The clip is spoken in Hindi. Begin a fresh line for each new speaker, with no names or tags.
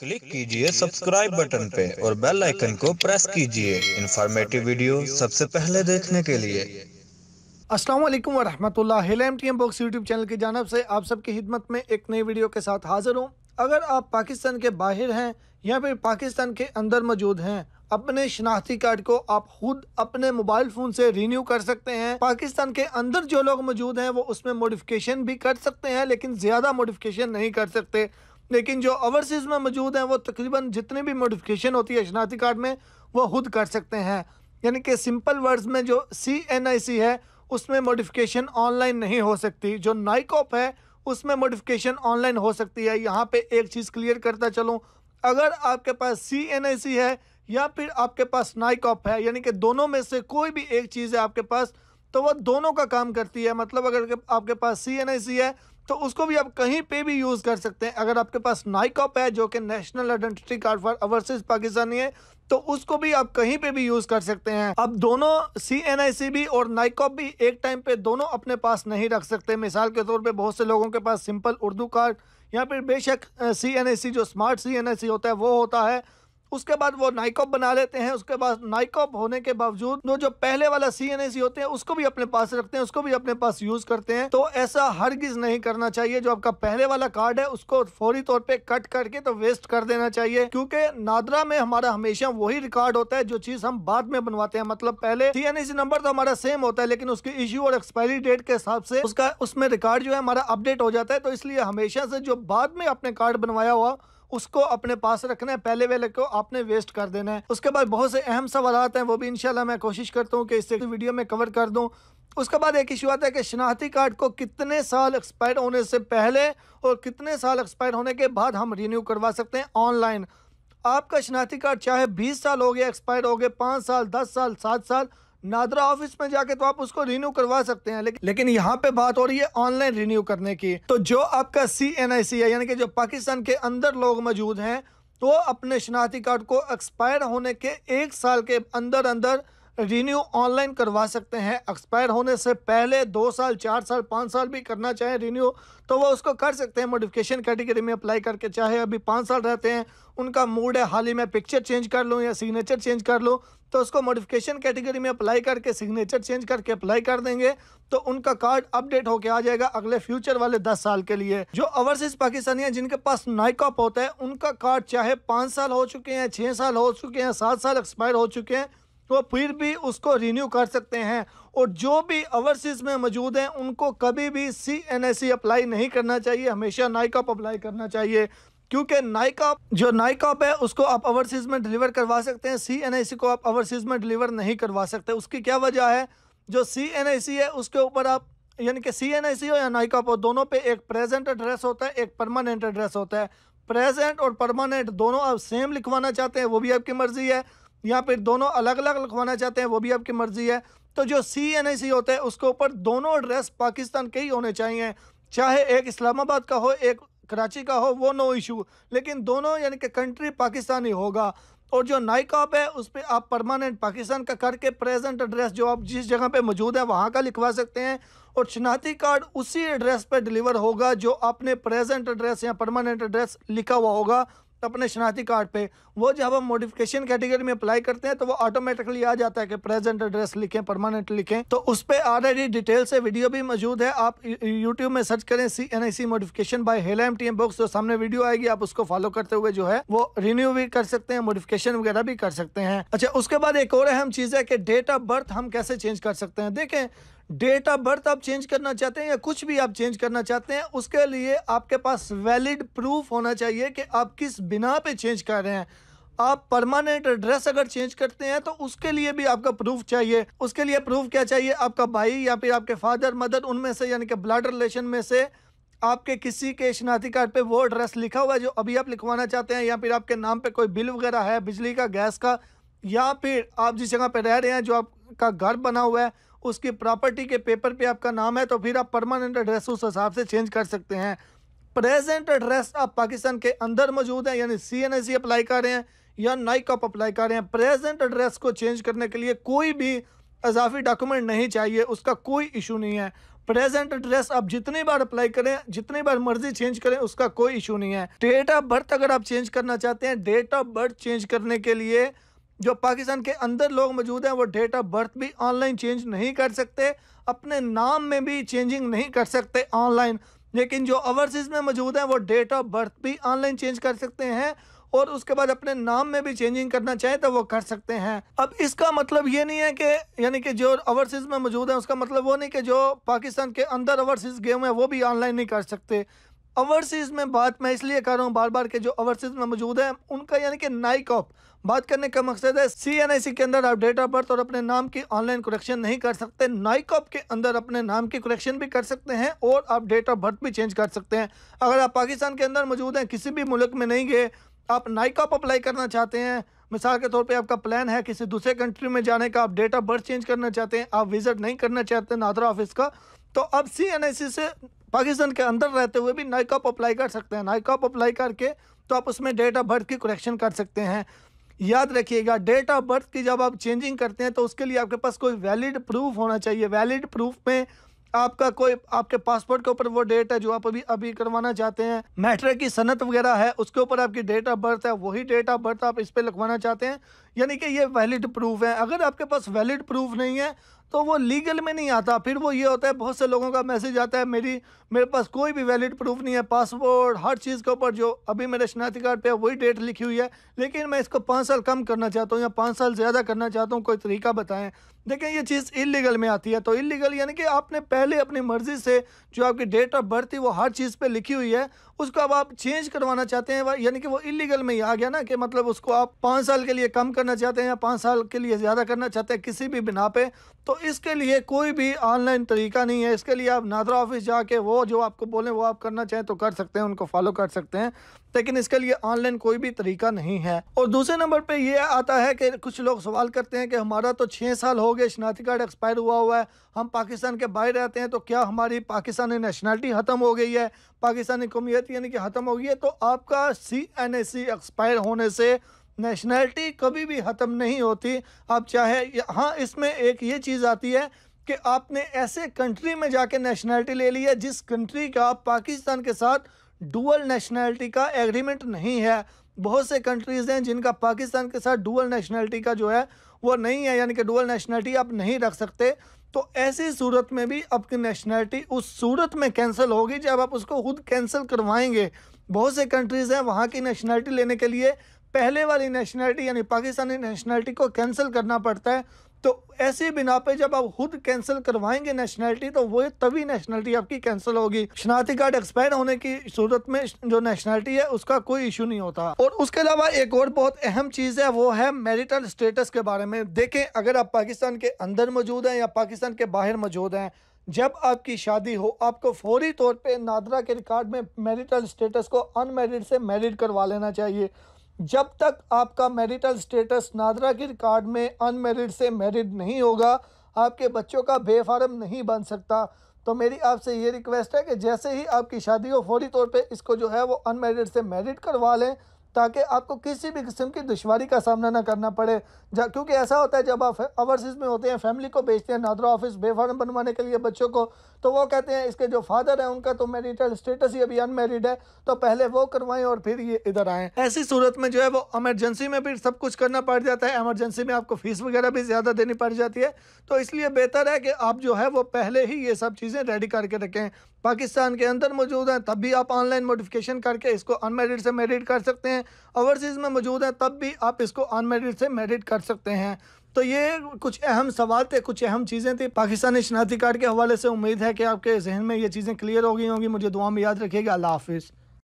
क्लिक कीजिए सब्सक्राइब बटन पे और बेल आइकन को प्रेस कीजिए इंफॉर्मेटिव वीडियो सबसे पहले देखने के लिए असलम वरहमल M T M box YouTube channel की जानब से आप सबकी हिदमत में एक नई वीडियो के साथ हाजिर हूँ अगर आप पाकिस्तान के बाहर हैं या फिर पाकिस्तान के अंदर मौजूद हैं अपने शनाख्ती कार्ड को आप खुद अपने मोबाइल फ़ोन से रिन्यू कर सकते हैं पाकिस्तान के अंदर जो लोग मौजूद हैं वो उसमें मोडिफिकेशन भी कर सकते हैं लेकिन ज़्यादा मोडिफिकेशन नहीं कर सकते लेकिन जो ओवरसीज़ में मौजूद हैं वो तकरीबन जितनी भी मोडिफिकेशन होती है शनाती कार्ड में वो खुद कर सकते हैं यानी कि सिंपल वर्ड्स में जो सी एन आई सी है उसमें मोडिफिकेशन ऑनलाइन नहीं हो सकती जो नाइकॉप है उसमें मोडिफिकेशन ऑनलाइन हो सकती है यहाँ पे एक चीज़ क्लियर करता चलूँ अगर आपके पास सी एन आई सी है या फिर आपके पास नाइकॉप है यानी कि दोनों में से कोई भी एक चीज़ है आपके पास तो वह दोनों का काम करती है मतलब अगर आपके पास सी एन आई सी है तो उसको भी आप कहीं पे भी यूज़ कर सकते हैं अगर आपके पास नाइकॉप है जो कि national identity card for overseas Pakistani है तो उसको भी आप कहीं पे भी यूज़ कर सकते हैं अब दोनों सी एन आई सी भी और नाइकॉप भी एक टाइम पे दोनों अपने पास नहीं रख सकते मिसाल के तौर पे बहुत से लोगों के पास सिंपल उर्दू कार्ड या फिर बेशक सी एन आई सी जो स्मार्ट सी एन आई सी होता है वो होता है उसके बाद वो नाइकॉप बना लेते हैं उसके बाद नाइकॉप होने के बावजूद वो जो पहले वाला सी होते हैं उसको भी अपने पास रखते हैं उसको भी अपने पास यूज करते हैं तो ऐसा हरगिज नहीं करना चाहिए जो आपका पहले वाला कार्ड है उसको फौरी तौर पर कट करके तो वेस्ट कर देना चाहिए क्योंकि नादरा में हमारा हमेशा वही रिकॉर्ड होता है जो चीज हम बाद में बनवाते हैं मतलब पहले सी नंबर तो हमारा सेम होता है लेकिन उसकी इश्यू और एक्सपायरी डेट के हिसाब से उसका उसमें रिकॉर्ड जो है हमारा अपडेट हो जाता है तो इसलिए हमेशा से जो बाद में अपने कार्ड बनवाया हुआ उसको अपने पास रखना है पहले वेले को आपने वेस्ट कर देना है उसके बाद बहुत से अहम सवाल हैं वो भी इनशाला मैं कोशिश करता हूँ कि इससे वीडियो में कवर कर दूँ उसके बाद एक इशू आता है कि शनाख्ती कार्ड को कितने साल एक्सपायर होने से पहले और कितने साल एक्सपायर होने के बाद हम रिन्यू करवा सकते हैं ऑनलाइन आपका शनाख्ती कार्ड चाहे बीस साल हो गया एक्सपायर हो गए पाँच साल दस साल सात साल नादरा ऑफिस में जाके तो आप उसको रिन्यू करवा सकते हैं लेकिन लेकिन यहाँ पे बात हो रही है ऑनलाइन रिन्यू करने की तो जो आपका सी एन आई सी है यानी कि जो पाकिस्तान के अंदर लोग मौजूद हैं तो अपने शनाती कार्ड को एक्सपायर होने के एक साल के अंदर अंदर रिन्यू ऑनलाइन करवा सकते हैं एक्सपायर होने से पहले दो साल चार साल पाँच साल भी करना चाहें रिन्यू तो वो उसको कर सकते हैं मोडिफिकेशन कैटेगरी में अप्लाई करके चाहे अभी पाँच साल रहते हैं उनका मूड है हाल ही में पिक्चर चेंज कर लूँ या सिग्नेचर चेंज कर लूँ तो उसको मॉडिफिकेशन कैटेगरी में अप्लाई करके सिग्नेचर चेंज करके अप्लाई कर देंगे तो उनका कार्ड अपडेट होके आ जाएगा अगले फ्यूचर वाले दस साल के लिए जो ओवरसीज पाकिस्तानी हैं जिनके पास नाइकॉप होता है उनका कार्ड चाहे पाँच साल हो चुके हैं छः साल हो चुके हैं सात साल एक्सपायर हो चुके हैं तो फिर भी उसको रिन्यू कर सकते हैं और जो भी ओवरसीज़ में मौजूद हैं उनको कभी भी सी एन अप्लाई नहीं करना चाहिए हमेशा नाइकॉप अप्लाई करना चाहिए क्योंकि नाइकॉप जो नाइकॉप है उसको आप ओवरसीज़ में डिलीवर करवा सकते हैं सी एन आई सी को आप ओवरसीज़ में डिलीवर नहीं करवा सकते उसकी क्या वजह है जो सी एन आई सी है उसके ऊपर आप यानी कि सी एन आई सी हो या नाइकॉप हो दोनों पे एक प्रेजेंट एड्रेस होता है एक परमानेंट एड्रेस होता है प्रेजेंट और परमानेंट दोनों आप सेम लिखवाना चाहते हैं वो भी आपकी मर्ज़ी है या फिर दोनों अलग अलग लिखवाना चाहते हैं वो भी आपकी मर्ज़ी है तो जो सी एन आई सी होता है उसके ऊपर दोनों एड्रेस पाकिस्तान के ही होने चाहिए चाहे एक इस्लामाबाद का हो एक कराची का हो वो नो इशू लेकिन दोनों यानी कि कंट्री पाकिस्तानी होगा और जो नाइकॉप है उस पर आप परमानेंट पाकिस्तान का करके प्रेजेंट एड्रेस जो आप जिस जगह पे मौजूद है वहाँ का लिखवा सकते हैं और शनाती कार्ड उसी एड्रेस पे डिलीवर होगा जो आपने प्रेजेंट एड्रेस या परमानेंट एड्रेस लिखा हुआ होगा तो अपने शनाती कार्ड पे वो जब हम मोडिफिकेशन कैटेगरी में अप्लाई करते हैं तो वो ऑटोमेटिकली आ जाता है कि प्रेजेंट एड्रेस लिखें परमानेंट लिखें तो उस पर ऑलरेडी डिटेल से वीडियो भी मौजूद है आप यूट्यूब में सर्च करें C N I C modification by हेला एम टी एम बुक्स जो सामने वीडियो आएगी आप उसको फॉलो करते हुए जो है वो रिन्यू भी कर सकते हैं मोडिफिकेशन वगैरह भी कर सकते हैं अच्छा उसके बाद एक और अहम चीज है कि डेट ऑफ बर्थ हम कैसे चेंज कर सकते हैं देखें डेट ऑफ बर्थ आप चेंज करना चाहते हैं या कुछ भी आप चेंज करना चाहते हैं उसके लिए आपके पास वैलिड प्रूफ होना चाहिए कि आप किस बिना पे चेंज कर रहे हैं आप परमानेंट एड्रेस अगर चेंज करते हैं तो उसके लिए भी आपका प्रूफ चाहिए उसके लिए प्रूफ क्या चाहिए आपका भाई या फिर आपके फादर मदर उनमें से यानी कि ब्लड रिलेशन में से आपके किसी के शनाती कार्ड पर वो एड्रेस लिखा हुआ है जो अभी आप लिखवाना चाहते हैं या फिर आपके नाम पर कोई बिल वगैरह है बिजली का गैस का या फिर आप जिस जगह पर रह रहे हैं जो आप का घर बना हुआ है उसकी प्रॉपर्टी के पेपर पे आपका नाम है तो फिर आप परमानेंट एड्रेस उस हिसाब से चेंज कर सकते हैं प्रेजेंट एड्रेस आप पाकिस्तान के अंदर मौजूद हैं यानी सी एन अप्लाई कर रहे हैं या नाइक आप अप्लाई कर रहे हैं प्रेजेंट एड्रेस को चेंज करने के लिए कोई भी अजाफी डॉक्यूमेंट नहीं चाहिए उसका कोई इशू नहीं है प्रेजेंट एड्रेस आप जितनी बार अप्लाई करें जितनी बार मर्जी चेंज करें उसका कोई इशू नहीं है डेट ऑफ बर्थ अगर आप चेंज करना चाहते हैं डेट ऑफ बर्थ चेंज करने के लिए जो पाकिस्तान के अंदर लोग मौजूद हैं वो डेट ऑफ बर्थ भी ऑनलाइन चेंज नहीं कर सकते अपने नाम में भी चेंजिंग नहीं कर सकते ऑनलाइन लेकिन जो ओवरसीज़ में मौजूद हैं वो डेट ऑफ बर्थ भी ऑनलाइन चेंज कर सकते हैं और उसके बाद अपने नाम में भी चेंजिंग करना चाहे तो वो कर सकते हैं अब इसका मतलब ये नहीं है कि यानी कि जो ओवरसीज़ में मौजूद है उसका मतलब वो नहीं कि जो पाकिस्तान के अंदर ओवरसीज़ गेम है वो भी ऑनलाइन नहीं कर सकते ओवरसीज़ में बात मैं इसलिए कर रहा हूँ बार बार के जो ओवरसीज़ में मौजूद है उनका यानी कि नाइक ऑफ बात करने का मकसद है सी एन आई सी के अंदर आप डेट ऑफ बर्थ और अपने नाम की ऑनलाइन कुरेक्शन नहीं कर सकते नाइकॉप के अंदर अपने नाम की कुरेक्शन भी कर सकते हैं और आप डेट ऑफ बर्थ भी चेंज कर सकते हैं अगर आप पाकिस्तान के अंदर मौजूद हैं किसी भी मुल्क में नहीं गए आप नाइकॉप अप्लाई करना चाहते हैं मिसाल के तौर पे आपका प्लान है किसी दूसरे कंट्री में जाने का आप डेट ऑफ बर्थ चेंज करना चाहते हैं आप विज़िट नहीं करना चाहते नादरा ऑफिस का तो अब सी एन आई सी से पाकिस्तान के अंदर रहते हुए भी नाइकॉप अप्लाई कर सकते हैं नाइकॉप अप्लाई करके तो आप उसमें डेट ऑफ बर्थ की करेक्शन कर सकते हैं याद रखिएगा डेट ऑफ बर्थ की जब आप चेंजिंग करते हैं तो उसके लिए आपके पास कोई वैलिड प्रूफ होना चाहिए वैलिड प्रूफ में आपका कोई आपके पासपोर्ट के ऊपर वो डेट है जो आप अभी अभी करवाना चाहते हैं मैट्रिक की सनत वगैरह है उसके ऊपर आपकी डेट ऑफ बर्थ है वही डेट ऑफ बर्थ आप इस पर लिखवाना चाहते हैं यानी कि ये वैलिड प्रूफ है अगर आपके पास वैलिड प्रूफ नहीं है तो वो लीगल में नहीं आता फिर वो ये होता है बहुत से लोगों का मैसेज आता है मेरी मेरे पास कोई भी वैलिड प्रूफ नहीं है पासपोर्ट हर चीज़ के ऊपर जो अभी मेरे शनाख्ती कार्ड पर वही डेट लिखी हुई है लेकिन मैं इसको पाँच साल कम करना चाहता हूँ या पाँच साल ज़्यादा करना चाहता हूँ कोई तरीका बताएं देखें ये चीज़ इलीगल में आती है तो इलीगल यानी कि आपने पहले अपनी मर्ज़ी से जो आपकी डेट ऑफ बर्थ थी वो हर चीज़ पर लिखी हुई है उसको अब आप चेंज करवाना चाहते हैं यानी कि वो इलीगल में ही आ गया ना कि मतलब उसको आप पाँच साल के लिए कम करना चाहते हैं या पाँच साल के लिए ज़्यादा करना चाहते हैं किसी भी बिना पे तो इसके लिए कोई भी ऑनलाइन तरीका नहीं है इसके लिए आप नादरा ऑफिस जाके वो जो आपको बोलें वो आप करना चाहें तो कर सकते हैं उनको फॉलो कर सकते हैं लेकिन इसके लिए ऑनलाइन कोई भी तरीका नहीं है और दूसरे नंबर पर यह आता है कि कुछ लोग सवाल करते हैं कि हमारा तो छः साल हो गए शनाती कार्ड एक्सपायर हुआ हुआ है हम पाकिस्तान के बाहर रहते हैं तो क्या हमारी पाकिस्तानी नेशनलिटी ख़त्म हो गई है पाकिस्तानी कौमियत यानी कि ख़त्म होगी है तो आपका C N S C expire होने से नेशनैलिटी कभी भी ख़त्म नहीं होती आप चाहे हाँ इसमें एक ये चीज़ आती है कि आपने ऐसे कंट्री में जाके नेशनैलिटी ले ली है जिस कंट्री का पाकिस्तान के साथ डुअल नेशनैलिटी का एग्रीमेंट नहीं है बहुत से कंट्रीज़ हैं जिनका पाकिस्तान के साथ डुअल नेशनैलिटी का जो है वो नहीं है यानी कि डुअल नेशनैलिटी आप नहीं रख सकते तो ऐसी सूरत में भी आपकी नेशनैलिटी उस सूरत में कैंसिल होगी जब आप उसको खुद कैंसिल करवाएंगे बहुत से कंट्रीज़ हैं वहाँ की नेशनैलिटी लेने के लिए पहले वाली नेशनैलिटी यानी पाकिस्तानी नेशनैलिटी को कैंसिल करना पड़ता है तो ऐसे बिना पे जब आप खुद कैंसिल करवाएंगे नेशनैलिटी तो वो तभी नेशनैलिटी आपकी कैंसिल होगी शनाख्ती कार्ड एक्सपायर होने की सूरत में जो नेशनैलिटी है उसका कोई इशू नहीं होता और उसके अलावा एक और बहुत अहम चीज है वो है मेरिटल स्टेटस के बारे में देखें अगर आप पाकिस्तान के अंदर मौजूद हैं या पाकिस्तान के बाहर मौजूद हैं जब आपकी शादी हो आपको फौरी तौर पे नादरा के रिकॉर्ड में मैरिटल स्टेटस को अनमेरिड से मैरिड करवा लेना चाहिए जब तक आपका मैरिटल स्टेटस नादरा के रिकॉर्ड में अनमेरिड से मैरिड नहीं होगा आपके बच्चों का बेफारम नहीं बन सकता तो मेरी आपसे ये रिक्वेस्ट है कि जैसे ही आपकी शादी हो फौरी तौर पे इसको जो है वो अनमेरिड से मैरिड करवा लें ताकि आपको किसी भी किस्म की दुशारी का सामना ना करना पड़े क्योंकि ऐसा होता है जब आप ओवरसीज़ में होते हैं फैमिली को भेजते हैं नादरा ऑफिस बेफार्म बनवाने के लिए बच्चों को तो वो कहते हैं इसके जो फादर हैं उनका तो मेरिटल स्टेटस ही अभी अनमेरिड है तो पहले वो करवाएं और फिर ये इधर आएँ ऐसी सूरत में जो है वो एमरजेंसी में भी सब कुछ करना पड़ जाता है एमरजेंसी में आपको फ़ीस वगैरह भी ज़्यादा देनी पड़ जाती है तो इसलिए बेहतर है कि आप जो है वो पहले ही ये सब चीज़ें रेडी करके रखें पाकिस्तान के अंदर मौजूद हैं तब भी आप ऑनलाइन मोडिफिकेशन करके इसको अनमेरिड से मेरिड कर सकते हैं ओवरसीज़ में मौजूद हैं तब भी आप इसको अनमेरिड से मेरिड कर सकते हैं तो ये कुछ अहम सवाल थे कुछ अहम चीज़ें थी पाकिस्तानी शनाती कार्ड के हवाले से उम्मीद है कि आपके जहन में ये चीज़ें क्लियर हो गई होंगी मुझे दुआ में याद रखिएगा अल्लाह हाफिज़